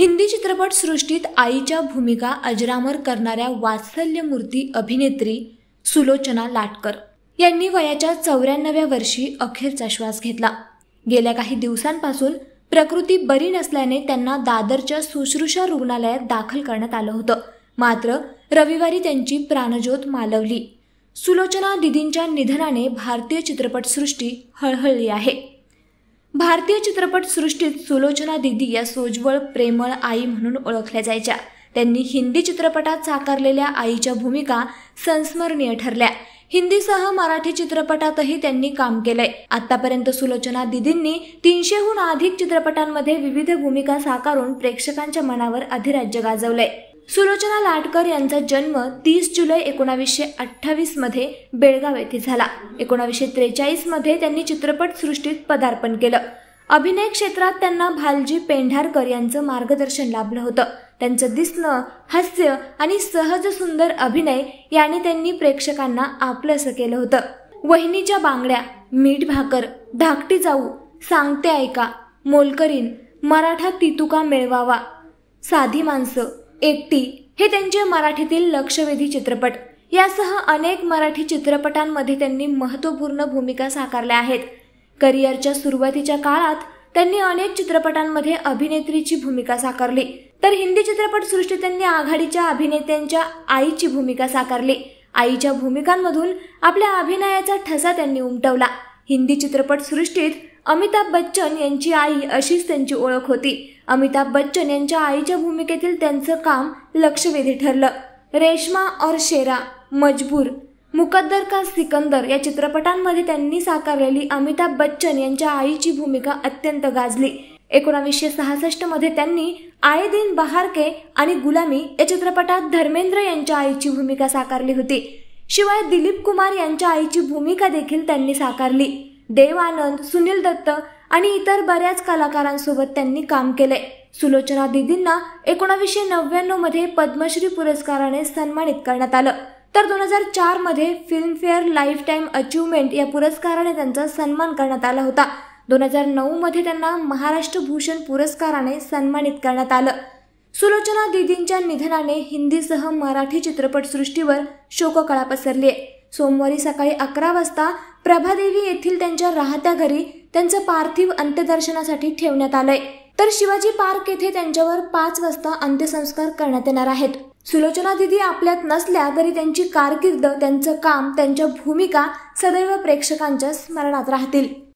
हिंदी चित्रपटसृष्टीत आईच्या भूमिका अजरामर करणाऱ्या वात्सल्यमूर्ती अभिनेत्री सुलोचना लाटकर यांनी वयाच्या चौऱ्याण्णव्या वर्षी अखेरचा श्वास घेतला गेल्या काही दिवसांपासून प्रकृती बरी नसल्याने त्यांना दादरच्या सुश्रुषा रुग्णालयात दाखल करण्यात आलं होतं मात्र रविवारी त्यांची प्राणज्योत मालवली सुलोचना दिदींच्या निधनाने भारतीय चित्रपटसृष्टी हळहळली आहे भारतीय चित्रपट सृष्टीत सुलोचना दिदी या सोजवळ प्रेमळ आई म्हणून ओळखल्या जायच्या त्यांनी हिंदी चित्रपटात साकारलेल्या आईच्या भूमिका संस्मरणीय ठरल्या हिंदीसह मराठी चित्रपटातही त्यांनी काम केलंय आतापर्यंत सुलोचना दिदींनी तीनशेहून अधिक चित्रपटांमध्ये विविध भूमिका साकारून प्रेक्षकांच्या मनावर अधिराज्य गाजवलंय सुलोचना लाटकर यांचा जन्म तीस जुलै एकोणावीसशे अठ्ठावीसमध्ये बेळगाव येथे झाला एकोणावीसशे त्रेचाळीसमध्ये त्यांनी चित्रपटसृष्टीत पदार्पण केलं अभिनय क्षेत्रात त्यांना भालजी पेंढारकर यांचं मार्गदर्शन लाभलं होतं त्यांचं दिसणं हास्य आणि सहज सुंदर अभिनय याने त्यांनी प्रेक्षकांना आपलंसं केलं होतं वहिनीच्या बांगड्या मीठ भाकर धाकटी जाऊ सांगते ऐका मोलकरीन मराठा तितुका मिळवावा साधी माणसं एकटी हे त्यांचे मराठीतील लक्षवेधी चित्रपट यासह अनेक मराठी चित्रपटांमध्ये त्यांनी महत्त्वपूर्ण भूमिका साकारल्या आहेत करिअरच्या सुरुवातीच्या काळात त्यांनी अनेक चित्रपटांमध्ये अभिनेत्रीची भूमिका साकारली तर हिंदी चित्रपटसृष्टीत त्यांनी आघाडीच्या अभिनेत्यांच्या आईची भूमिका साकारली आईच्या भूमिकांमधून आपल्या अभिनयाचा ठसा त्यांनी उमटवला हिंदी चित्रपटसृष्टीत अमिताभ बच्चन यांची आई अशीच त्यांची ओळख होती अमिताभ बच्चन यांच्या आईच्या भूमिकेतील त्यांचं काम लक्षवेधी ठरलं रेशमा और शेरा मजबूर मुकद्दर का सिकंदर या चित्रपटांमध्ये त्यांनी साकारलेली अमिताभ बच्चन यांच्या आईची भूमिका अत्यंत गाजली एकोणावीसशे मध्ये त्यांनी आय दिन बहार के आणि गुलामी या चित्रपटात धर्मेंद्र यांच्या आईची भूमिका साकारली होती शिवाय दिलीप कुमार यांच्या आईची भूमिका देखील त्यांनी साकारली देव आनंद सुनील दत्त आणि इतर बऱ्याच कलाकारांसोबत त्यांनी काम केले सुलोचना दिदींना एकोणावीसशे नव्याण्णव मध्ये पद्मश्री पुरस्काराने सन्मानित करण्यात आलं तर दोन हजार चार मध्ये फिल्मफेअर लाईफ टाईम अचिव्हमेंट या पुरस्काराने त्यांचा सन्मान करण्यात आला होता दोन हजार नऊ मध्ये त्यांना महाराष्ट्र भूषण पुरस्काराने सन्मानित करण्यात आलं सुलोचना दिदींच्या निधनाने हिंदीसह मराठी चित्रपटसृष्टीवर शोककळा पसरली आहे सोमवारी सकाळी अकरा वाजता प्रभादेवी येथील त्यांच्या राहत्या घरी त्यांचं पार्थिव अंत्यदर्शनासाठी ठेवण्यात आलंय तर शिवाजी पार्क येथे त्यांच्यावर पाच वाजता अंत्यसंस्कार करण्यात येणार आहेत सुलोचना दिदी आपल्यात नसल्या तरी त्यांची कारकीर्द त्यांचं काम त्यांच्या भूमिका सदैव प्रेक्षकांच्या स्मरणात राहतील